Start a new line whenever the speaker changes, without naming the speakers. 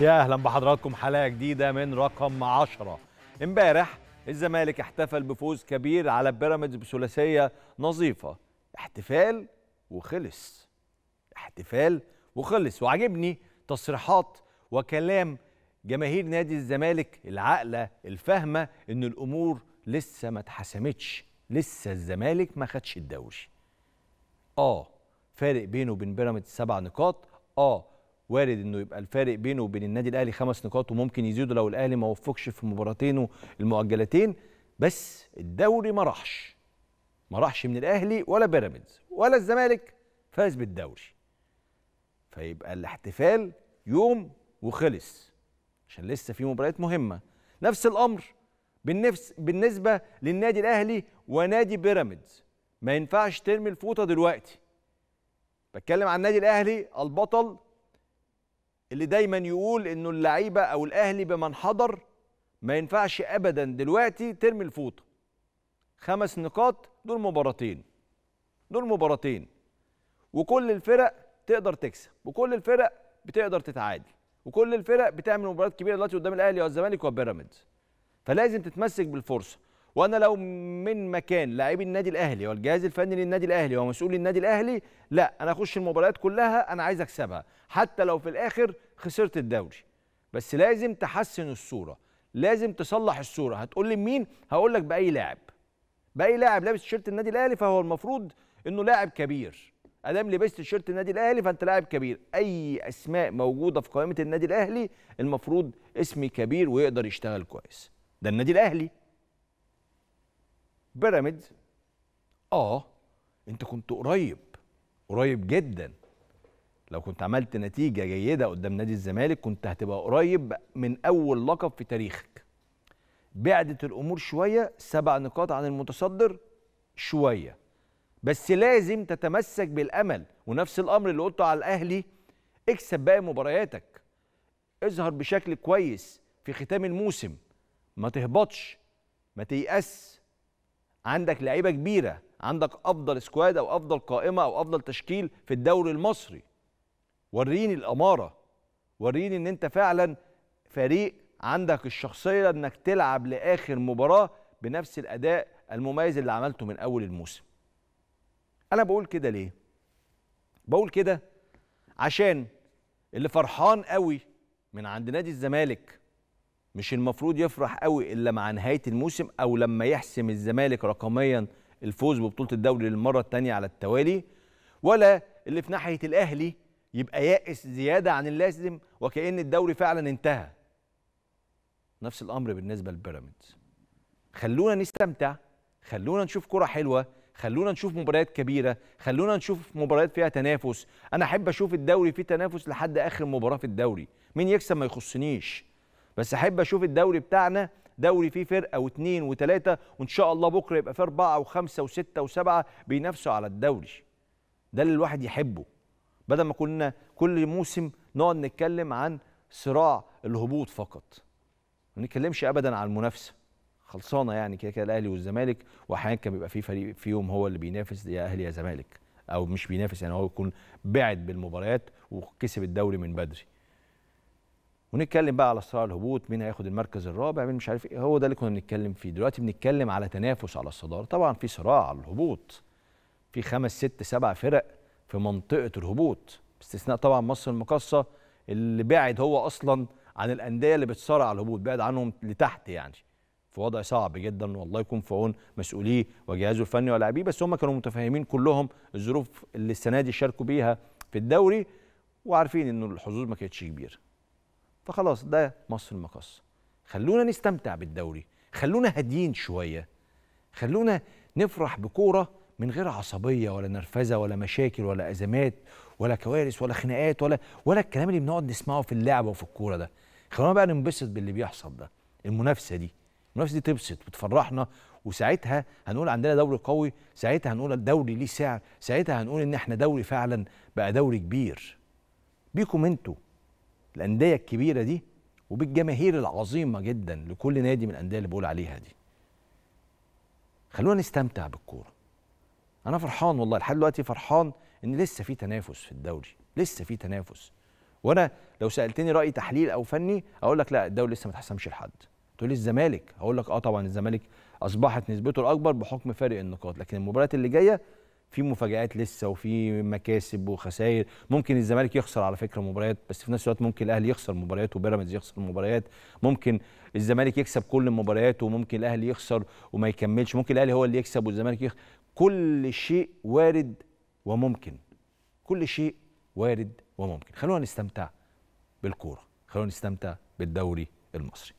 يا اهلا بحضراتكم حلقه جديده من رقم 10 امبارح الزمالك احتفل بفوز كبير على بيراميدز بثلاثيه نظيفه احتفال وخلص احتفال وخلص وعجبني تصريحات وكلام جماهير نادي الزمالك العاقله الفاهمه ان الامور لسه ما اتحسمتش لسه الزمالك ما خدش الدوري اه فارق بينه وبين بيراميدز سبع نقاط اه وارد انه يبقى الفارق بينه وبين النادي الاهلي خمس نقاط وممكن يزيدوا لو الاهلي ما وفقش في مباراتينه المؤجلتين بس الدوري ما راحش ما راحش من الاهلي ولا بيراميدز ولا الزمالك فاز بالدوري فيبقى الاحتفال يوم وخلص عشان لسه في مباريات مهمه نفس الامر بالنفس بالنسبه للنادي الاهلي ونادي بيراميدز ما ينفعش ترمي الفوطه دلوقتي بتكلم عن النادي الاهلي البطل اللي دايما يقول انه اللعيبه او الاهلي بمن حضر ما ينفعش ابدا دلوقتي ترمي الفوطه خمس نقاط دول مباراتين دول مباراتين وكل الفرق تقدر تكسب وكل الفرق بتقدر تتعادل وكل الفرق بتعمل مباريات كبيره دلوقتي قدام الاهلي والزمالك وبيراميدز فلازم تتمسك بالفرصه وانا لو من مكان لاعبي النادي الاهلي والجهاز الفني للنادي الاهلي ومسؤول النادي الاهلي لا انا اخش المباريات كلها انا عايز اكسبها حتى لو في الاخر خسرت الدوري بس لازم تحسن الصوره لازم تصلح الصوره هتقول لي مين هقول لك باي لاعب باي لاعب لابس تيشيرت النادي الاهلي فهو المفروض انه لاعب كبير ادام لبست تيشيرت النادي الاهلي فانت لاعب كبير اي اسماء موجوده في قائمه النادي الاهلي المفروض اسم كبير ويقدر يشتغل كويس ده النادي الاهلي بيراميدز اه انت كنت قريب قريب جدا لو كنت عملت نتيجه جيده قدام نادي الزمالك كنت هتبقى قريب من اول لقب في تاريخك بعدت الامور شويه سبع نقاط عن المتصدر شويه بس لازم تتمسك بالامل ونفس الامر اللي قلته على الاهلي اكسب باقي مبارياتك اظهر بشكل كويس في ختام الموسم ما تهبطش ما تيأس عندك لعيبه كبيره عندك افضل سكواد او افضل قائمه او افضل تشكيل في الدوري المصري وريني الاماره وريني ان انت فعلا فريق عندك الشخصيه انك تلعب لاخر مباراه بنفس الاداء المميز اللي عملته من اول الموسم انا بقول كده ليه بقول كده عشان اللي فرحان قوي من عند نادي الزمالك مش المفروض يفرح قوي الا مع نهايه الموسم او لما يحسم الزمالك رقميا الفوز ببطوله الدوري للمره الثانيه على التوالي ولا اللي في ناحيه الاهلي يبقى يائس زياده عن اللازم وكأن الدوري فعلا انتهى. نفس الامر بالنسبه لبيراميدز. خلونا نستمتع، خلونا نشوف كره حلوه، خلونا نشوف مباريات كبيره، خلونا نشوف مباريات فيها تنافس، انا احب اشوف الدوري فيه تنافس لحد اخر مباراه في الدوري، مين يكسب ما يخصنيش. بس احب اشوف الدوري بتاعنا دوري فيه فرقه واثنين وثلاثه وان شاء الله بكره يبقى فيه اربعه وخمسه وسته وسبعه بينافسوا على الدوري ده اللي الواحد يحبه بدل ما كنا كل موسم نقعد نتكلم عن صراع الهبوط فقط ما نتكلمش ابدا عن المنافسه خلصانه يعني كده كده الاهلي والزمالك واحيانا كان بيبقى في فريق فيهم هو اللي بينافس يا اهلي يا زمالك او مش بينافس يعني هو يكون بعد بالمباريات وكسب الدوري من بدري ونتكلم بقى على صراع الهبوط مين هياخد المركز الرابع مين مش عارف ايه هو ده اللي كنا بنتكلم فيه دلوقتي بنتكلم على تنافس على الصداره طبعا في صراع على الهبوط في خمس ست سبع فرق في منطقه الهبوط باستثناء طبعا مصر المقاصه اللي بعد هو اصلا عن الانديه اللي بتصارع على الهبوط بعد عنهم لتحت يعني في وضع صعب جدا والله يكون في عون مسؤوليه وجهازه الفني ولاعبيه بس هم كانوا متفاهمين كلهم الظروف اللي السنه دي شاركوا بيها في الدوري وعارفين ان الحظوظ ما كانتش كبيره فخلاص ده مصر المقص خلونا نستمتع بالدوري خلونا هاديين شويه خلونا نفرح بكوره من غير عصبيه ولا نرفزه ولا مشاكل ولا ازمات ولا كوارث ولا خناقات ولا ولا الكلام اللي بنقعد نسمعه في اللعبه وفي الكوره ده خلونا بقى ننبسط باللي بيحصل ده المنافسه دي المنافسه دي تبسط وتفرحنا وساعتها هنقول عندنا دوري قوي ساعتها هنقول الدوري ليه سعر ساعتها هنقول ان احنا دوري فعلا بقى دوري كبير بيكم انتوا الانديه الكبيره دي وبالجماهير العظيمه جدا لكل نادي من الانديه اللي بقول عليها دي خلونا نستمتع بالكوره انا فرحان والله لحد دلوقتي فرحان ان لسه في تنافس في الدوري لسه في تنافس وانا لو سالتني راي تحليل او فني اقول لك لا الدوري لسه ما تحسمش لحد تقول لي الزمالك اقول لك اه طبعا الزمالك اصبحت نسبته الاكبر بحكم فارق النقاط لكن المباريات اللي جايه في مفاجآت لسه وفي مكاسب وخسائر ممكن الزمالك يخسر على فكرة مباريات بس في نفس الوقت ممكن الأهلي يخسر مباريات وبيراميدز يخسر مباريات ممكن الزمالك يكسب كل مبارياته وممكن الأهلي يخسر وما يكملش ممكن الأهلي هو اللي يكسب والزمالك يخسر كل شيء وارد وممكن كل شيء وارد وممكن خلونا نستمتع بالكورة خلونا نستمتع بالدوري المصري